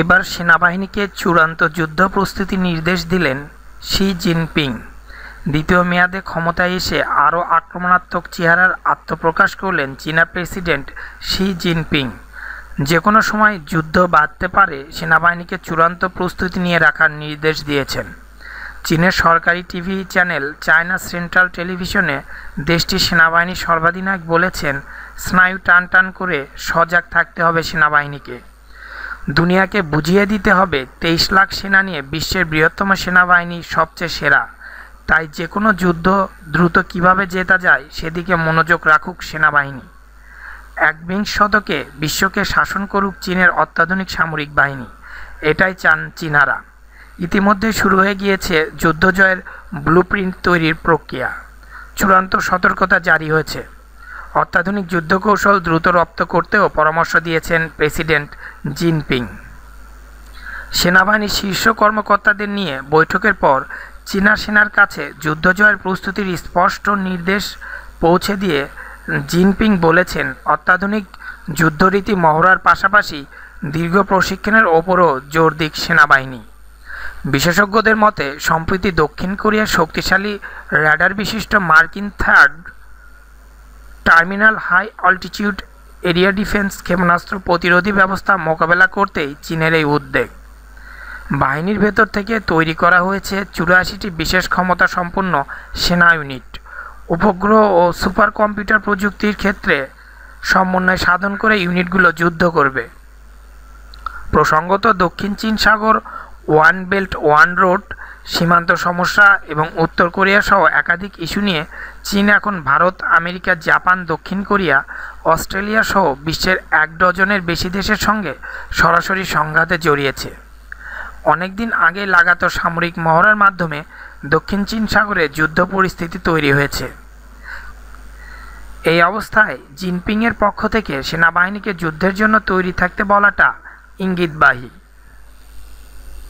এবার সেনাবাহিনীকে চূড়ান্ত যুদ্ধ প্রস্তুতি নির্দেশ দিলেন শি জিনপিং দ্বিতীয় মেয়াদে ক্ষমতায় এসে আরও আক্রমণাত্মক চেহারার আত্মপ্রকাশ করলেন চীনা প্রেসিডেন্ট শি জিনপিং যে কোনো সময় যুদ্ধ বাঁধতে পারে সেনাবাহিনীকে চূড়ান্ত প্রস্তুতি নিয়ে রাখার নির্দেশ দিয়েছেন চীনের সরকারি টিভি চ্যানেল চায়না সেন্ট্রাল টেলিভিশনে দেশটির সেনাবাহিনীর সর্বাধিনায়ক বলেছেন স্নায়ু টান টান করে সজাগ থাকতে হবে সেনাবাহিনীকে দুনিয়াকে বুঝিয়ে দিতে হবে তেইশ লাখ সেনা নিয়ে বিশ্বের বৃহত্তম সেনাবাহিনী সবচেয়ে সেরা তাই যে কোনো যুদ্ধ দ্রুত কিভাবে জেতা যায় সেদিকে মনোযোগ রাখুক সেনাবাহিনী একবিংশ শতকে বিশ্বকে শাসন করুক চীনের অত্যাধুনিক সামরিক বাহিনী এটাই চান চীনারা ইতিমধ্যে শুরু হয়ে গিয়েছে যুদ্ধজয়ের ব্লুপ্রিন্ট তৈরির প্রক্রিয়া চূড়ান্ত সতর্কতা জারি হয়েছে অত্যাধুনিক যুদ্ধকৌশল দ্রুত রপ্ত করতেও পরামর্শ দিয়েছেন প্রেসিডেন্ট জিনপিং সেনাবাহিনীর শীর্ষ কর্মকর্তাদের নিয়ে বৈঠকের পর চীনা সেনার কাছে যুদ্ধজয়ের প্রস্তুতির স্পষ্ট নির্দেশ পৌঁছে দিয়ে জিনপিং বলেছেন অত্যাধুনিক যুদ্ধরীতি মহড়ার পাশাপাশি দীর্ঘ প্রশিক্ষণের ওপরও জোর দিক সেনাবাহিনী বিশেষজ্ঞদের মতে সম্প্রতি দক্ষিণ কোরিয়ার শক্তিশালী র্যাডার বিশিষ্ট মার্কিন third terminal high altitude area defence ক্ষেপণাস্ত্র প্রতিরোধী ব্যবস্থা মোকাবেলা করতেই চীনের এই উদ্বেগ বাহিনীর ভেতর থেকে তৈরি করা হয়েছে চুরাশিটি বিশেষ ক্ষমতা সম্পন্ন সেনা ইউনিট উপগ্রহ ও সুপার কম্পিউটার প্রযুক্তির ক্ষেত্রে সমন্বয় সাধন করে ইউনিটগুলো যুদ্ধ করবে প্রসঙ্গত দক্ষিণ চীন সাগর ওয়ান বেল্ট ওয়ান রোড সীমান্ত সমস্যা এবং উত্তর কোরিয়া সহ একাধিক ইস্যু নিয়ে চীন এখন ভারত আমেরিকা জাপান দক্ষিণ কোরিয়া অস্ট্রেলিয়া সহ বিশ্বের এক ডজনের বেশি দেশের সঙ্গে সরাসরি সংঘাতে জড়িয়েছে অনেকদিন আগে লাগাতো সামরিক মহড়ার মাধ্যমে দক্ষিণ চীন সাগরে যুদ্ধ পরিস্থিতি তৈরি হয়েছে এই অবস্থায় জিনপিংয়ের পক্ষ থেকে সেনাবাহিনীকে যুদ্ধের জন্য তৈরি থাকতে বলাটা ইঙ্গিতবাহী